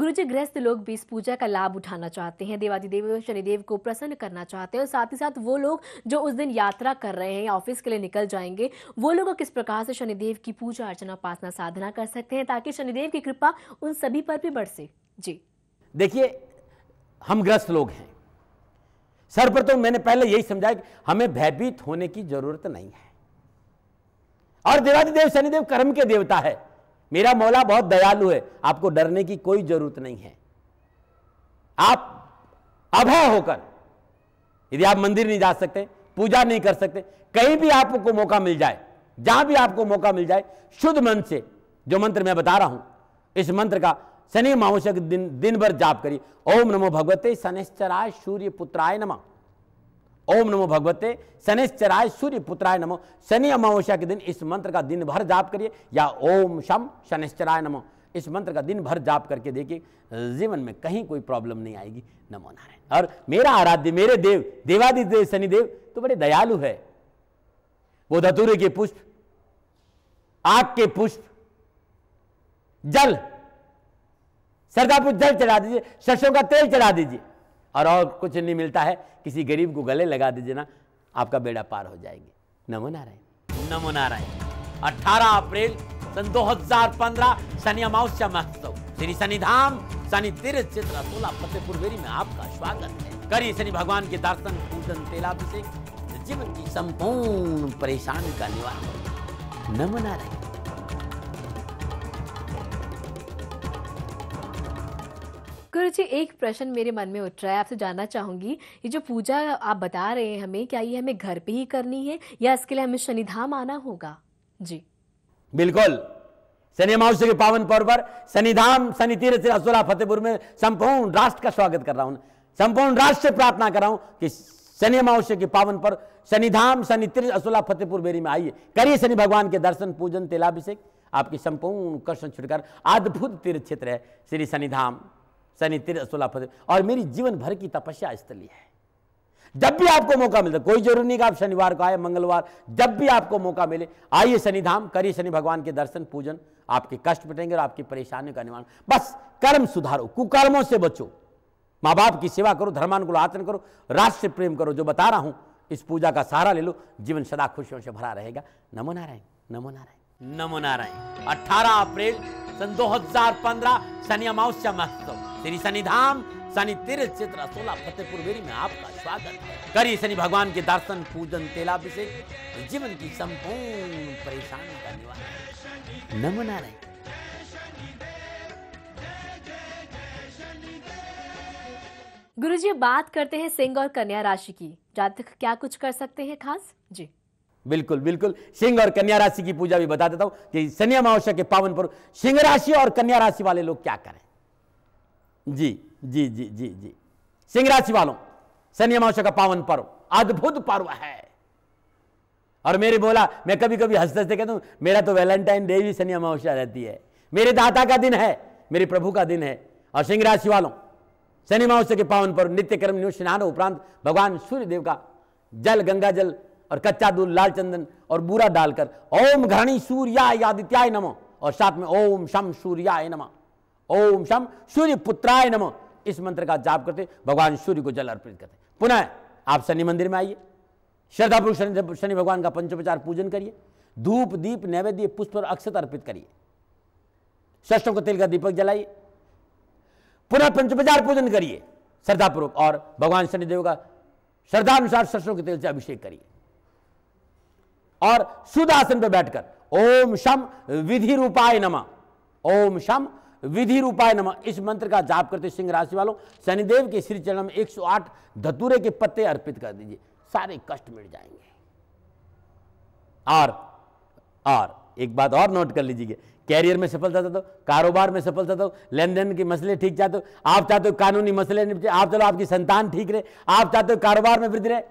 गुरु जी गृहस्थ लोग भी इस पूजा का लाभ उठाना चाहते हैं देवादिदेव शनिदेव को प्रसन्न करना चाहते हैं और साथ ही साथ वो लोग जो उस दिन यात्रा कर रहे हैं ऑफिस के लिए निकल जाएंगे वो लोग किस प्रकार से शनिदेव की पूजा अर्चना उपासना साधना कर सकते हैं ताकि शनिदेव की कृपा उन सभी पर भी बढ़ से जी देखिए हम ग्रस्त लोग हैं सर्वप्रथम तो मैंने पहले यही समझाया कि हमें भयभीत होने की जरूरत नहीं है और देवादिदेव शनिदेव कर्म के देवता है मेरा मौला बहुत दयालु है आपको डरने की कोई जरूरत नहीं है आप अभय होकर यदि आप मंदिर नहीं जा सकते पूजा नहीं कर सकते कहीं भी आपको मौका मिल जाए जहां भी आपको मौका मिल जाए शुद्ध मन से जो मंत्र मैं बता रहा हूं इस मंत्र का शनि मावश्यक दिन दिन भर जाप करिए ओम नमो भगवते शनिश्चराय सूर्य पुत्राय नमा ओम नमो भगवते शनिश्चराय सूर्य पुत्राय नमो शनि अमावस्या के दिन इस मंत्र का दिन भर जाप करिए या ओम शम शनिश्चराय नमो इस मंत्र का दिन भर जाप करके देखिए जीवन में कहीं कोई प्रॉब्लम नहीं आएगी नमो नारायण और मेरा आराध्य मेरे देव देवादिदेव शनिदेव तो बड़े दयालु है वो धतूरे के पुष्प आग के पुष्प जल सरदापुर जल चढ़ा दीजिए सरसों का तेल चढ़ा दीजिए और और कुछ नहीं मिलता है किसी गरीब को गले लगा दीजिए ना आपका बेड़ा पार हो जाएंगे नमो नारायण नमो नारायण अट्ठारह अप्रैल सन 2015 शनि अमावस्या महोत्सव श्री शनिधाम शनि तीर्थ क्षेत्र सोलह फतेहपुर में आपका स्वागत है करिए शनि भगवान के दर्शन पूजन तेलाभिषेक जीवन की संपूर्ण परेशानी का निवारण नमो नारायण गुरु जी एक प्रश्न मेरे मन में उठ रहा है आपसे जानना चाहूंगी ये जो पूजा आप बता रहे हैं हमें क्या ये हमें घर पे ही करनी है या इसके लिए हमें शनिधाम आना होगा जी बिल्कुल शनि अमावस्या के पावन पर्व पर शनिधाम शनि तीर्थ असोला फतेहपुर में संपूर्ण राष्ट्र का स्वागत कर रहा हूँ संपूर्ण राष्ट्र से प्रार्थना कर रहा हूँ कि शनि अमावस्या के पावन पर शनिधाम शनि तीर्थ असोला फतेहपुर बेरी में आइए करिए शनि भगवान के दर्शन पूजन तेलाभिषेक आपकी संपूर्ण कर्षण छुटकर अद्भुत तीर्थ क्षेत्र है श्री शनिधाम सनी तिरसोला फतेह और मेरी जीवन भर की तपस्या स्थली है जब भी आपको मौका मिलता कोई जरूरी नहीं कि आप शनिवार को आए मंगलवार जब भी आपको मौका मिले आइए शनिधाम करिए शनि भगवान के दर्शन पूजन आपके कष्ट मिटेंगे और आपकी परेशानियों का निवारण बस कर्म सुधारो कुकर्मों से बचो माँ बाप की सेवा करो धर्मानुकूल आचरण करो राष्ट्र प्रेम करो जो बता रहा हूं इस पूजा का सहारा ले लो जीवन सदा खुशियों से भरा रहेगा नमो नारायण नमो नारायण नमो नारायण अठारह अप्रैल सन 2015 शनि अमावस्या महोत्सव श्री शनि धाम शनि तीर्थ क्षेत्र सोलह फतेहपुर में आपका स्वागत करिए शनि भगवान के दर्शन पूजन तेलाभिषेक जीवन की संपूर्ण परेशानी का निवारण नमो रहे गुरु जी बात करते हैं सिंह और कन्या राशि की जातक क्या कुछ कर सकते हैं खास जी बिल्कुल बिल्कुल सिंह और कन्या राशि की पूजा भी बता देता हूँ कि शनि अमावस्या के पावन पर सिंह राशि और कन्या राशि वाले लोग क्या करें जी जी जी जी जी सिंह राशि वालों सन्यामाश का पावन पर्व अद्भुत पर्व है और मेरे बोला मैं कभी कभी हंसते हंसते कहता हूं मेरा तो वैलेंटाइन डे भी शनि अमावस्या रहती है मेरे दाता का दिन है मेरे प्रभु का दिन है और सिंह राशि वालों शनि अमावस्या के पावन पर्व नित्य कर्म न्यू स्नान उपरांत भगवान सूर्य देव का जल गंगा जल और कच्चा दूध लाल चंदन और बूरा डालकर ओम घृणी सूर्याय आदित्याय नमो और साथ में ओम शम सूर्याय नमः ओम शम सूर्य पुत्राय नम इस मंत्र का जाप करते भगवान सूर्य को जल अर्पित करते पुनः आप शनि मंदिर में आइए श्रद्धापूर्वक शनि शनि भगवान का पंचोपचार पूजन करिए धूप दीप नैवेद्य पुष्प और अक्षत अर्पित करिए ष्टों को तेल का दीपक जलाइए पुनः पंचोपचार पूजन करिए श्रद्धापूर्वक और भगवान शनिदेव का श्रद्धानुसार सरसों के तेल से अभिषेक करिए और शुद्ध आसन पर बैठकर ओम शम विधि रूपाय नमः ओम शम विधि रूपाय नमः इस मंत्र का जाप करते सिंह राशि वालों शनिदेव के श्री चरण में 108 धतूरे के पत्ते अर्पित कर दीजिए सारे कष्ट मिट जाएंगे और और एक बात और नोट कर लीजिए कैरियर में सफलता चाहते कारोबार में सफलता दो लेन देन के मसले ठीक चाहते हो आप चाहते हो कानूनी मसले निपटे आप चलो आपकी संतान ठीक रहे आप चाहते हो कारोबार में वृद्धि रहे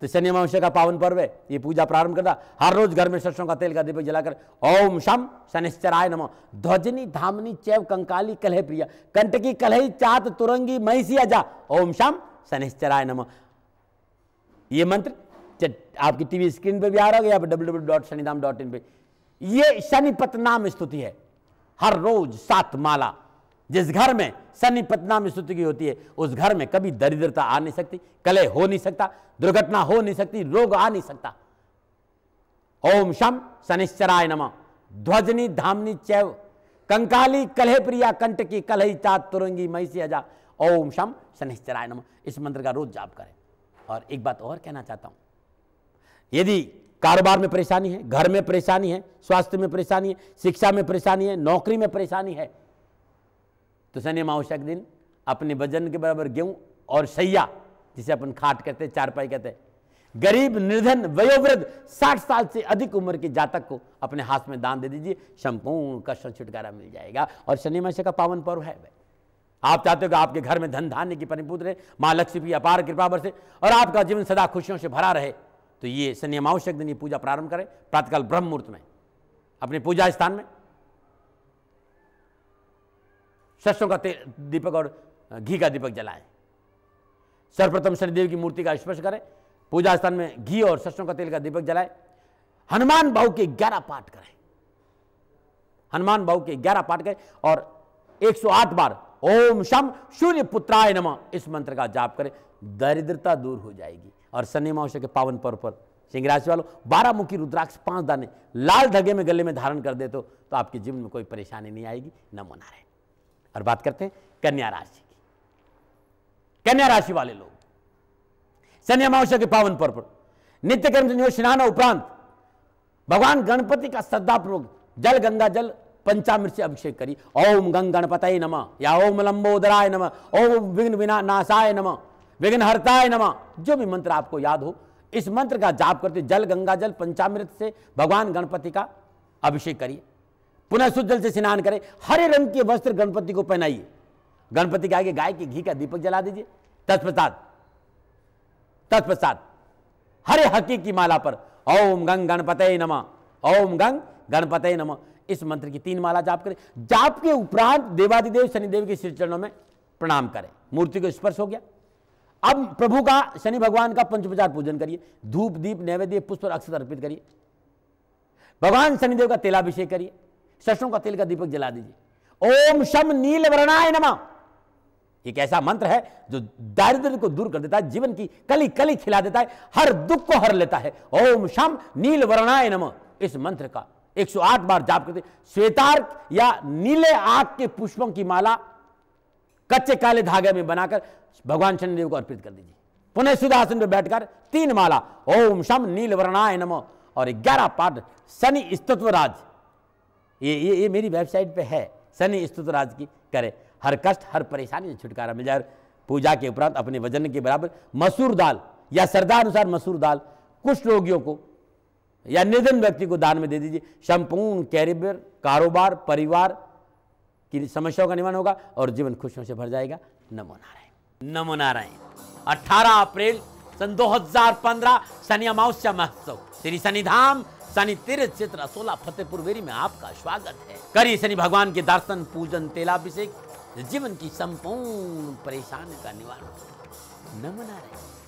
तो शनि अमावस्या का पावन पर्व है ये पूजा प्रारंभ करता हर रोज घर में सरसों का तेल का दीपक जलाकर ओम शम शनिश्चराय नमो ध्वजनी धामनी चैव कंकाली कलह प्रिया कंटकी कलही चात तुरंगी महिसी अजा ओम शम शनिश्चराय नमो ये मंत्र आपकी टीवी स्क्रीन पर भी आ रहा होगा या W W dot Shanidham dot in पर यह शनिपत नाम स्तुति है हर रोज सात माला जिस घर में शनि पतनाम स्तुति की होती है उस घर में कभी दरिद्रता आ नहीं सकती कले हो नहीं सकता दुर्घटना हो नहीं सकती रोग आ नहीं सकता ओम शम शनिश्चराय नम ध्वजनी धामनी चैव कंकाली कलह प्रिया की कलही चात तुरंगी मैसी अजा ओम शम शनिश्चराय नम इस मंत्र का रोज जाप करें और एक बात और कहना चाहता हूं यदि कारोबार में परेशानी है घर में परेशानी है स्वास्थ्य में परेशानी है शिक्षा में परेशानी है नौकरी में परेशानी है तो शनि अमावस्या के दिन अपने वजन के बराबर गेहूँ और सैया जिसे अपन खाट कहते हैं चारपाई कहते हैं गरीब निर्धन वयोवृद्ध साठ साल से अधिक उम्र के जातक को अपने हाथ में दान दे दीजिए संपूर्ण कष्ट छुटकारा मिल जाएगा और शनि महाशय का पावन पर्व है भाई आप चाहते हो कि आपके घर में धन धान्य की परिपूत रहे माँ लक्ष्मी की अपार कृपा बरसे और आपका जीवन सदा खुशियों से भरा रहे तो ये शनि अमावश्यक दिन ये पूजा प्रारंभ करें प्रातकाल ब्रह्म मुहूर्त में अपने पूजा स्थान में सरसों का तेल दीपक और घी का दीपक जलाएं सर्वप्रथम शनिदेव की मूर्ति का स्पर्श करें पूजा स्थान में घी और सरसों का तेल का दीपक जलाएं हनुमान भाव के ग्यारह पाठ करें हनुमान भाव के ग्यारह पाठ करें और 108 बार ओम शम सूर्य पुत्राय नम इस मंत्र का जाप करें दरिद्रता दूर हो जाएगी और शनि महोत्सव के पावन पर्व पर सिंह राशि वालों बारह मुखी रुद्राक्ष पांच दाने लाल धगे में गले में धारण कर दे तो, तो आपके जीवन में कोई परेशानी नहीं आएगी न मना रहे और बात करते हैं कन्या राशि की कन्या राशि वाले लोग शनि अमावस्या के पावन पर्व नित्य कर्म स्नान उपरांत भगवान गणपति का श्रद्धापूर्वक जल गंगा जल पंचामृत से अभिषेक करी ओम गंग गणपत नम या ओम लंबोदराय नम ओम विघ्न विना नाशाय नम विघ्न हरताय नम जो भी मंत्र आपको याद हो इस मंत्र का जाप करते जल गंगा जल पंचामृत से भगवान गणपति का अभिषेक करिए पुनः शुद्ध जल से स्नान करें हरे रंग के वस्त्र गणपति को पहनाइए गणपति के आगे गाय के घी का दीपक जला दीजिए तत्पश्चात तत्पश्चात हरे हकी की माला पर ओम गंग गणपतये नम ओम गंग गणपतये नम इस मंत्र की तीन माला जाप करें जाप के उपरांत देवादिदेव शनिदेव के श्री चरणों में प्रणाम करें मूर्ति को स्पर्श हो गया अब प्रभु का शनि भगवान का पंचोपचार पूजन करिए धूप दीप नैवेद्य पुष्प और अक्षत अर्पित करिए भगवान शनिदेव का तेलाभिषेक करिए सरसों का तेल का दीपक जला दीजिए ओम शम नील वर्णाय नमा एक ऐसा मंत्र है जो दारिद्र को दूर कर देता है जीवन की कली कली खिला देता है हर दुख को हर लेता है ओम शम नील वर्णाय नम इस मंत्र का 108 बार जाप करते श्वेतार्क या नीले आग के पुष्पों की माला कच्चे काले धागे में बनाकर भगवान शनिदेव को अर्पित कर दीजिए पुनः सुधासन पर बैठकर तीन माला ओम शम नील वर्णाय नम और ग्यारह पाठ शनि स्तत्वराज ये ये ये मेरी वेबसाइट पे है शनि राज की करें हर कष्ट हर परेशानी से छुटकारा मिल जाए पूजा के उपरांत अपने वजन के बराबर मसूर दाल या अनुसार मसूर दाल कुछ रोगियों को या निधन व्यक्ति को दान में दे दीजिए संपूर्ण कैरियर कारोबार परिवार की समस्याओं का निवारण होगा और जीवन खुशियों से भर जाएगा नमो नारायण नमो नारायण अट्ठारह अप्रैल सन 2015 शनि अमावस्या महोत्सव श्री शनिधाम शनि तीर्थ क्षेत्र असोला फतेहपुर वेरी में आपका स्वागत है करी शनि भगवान के दर्शन पूजन तेलाभिषेक जीवन की संपूर्ण परेशानी का निवारण नमना रहे